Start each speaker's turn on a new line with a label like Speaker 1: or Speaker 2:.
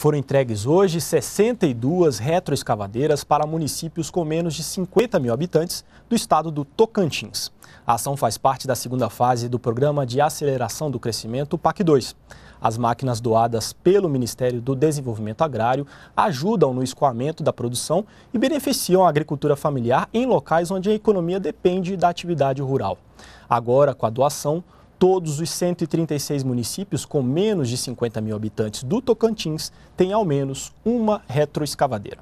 Speaker 1: Foram entregues hoje 62 retroescavadeiras para municípios com menos de 50 mil habitantes do estado do Tocantins. A ação faz parte da segunda fase do Programa de Aceleração do Crescimento PAC 2. As máquinas doadas pelo Ministério do Desenvolvimento Agrário ajudam no escoamento da produção e beneficiam a agricultura familiar em locais onde a economia depende da atividade rural. Agora, com a doação, todos os 136 municípios com menos de 50 mil habitantes do Tocantins têm ao menos uma retroescavadeira.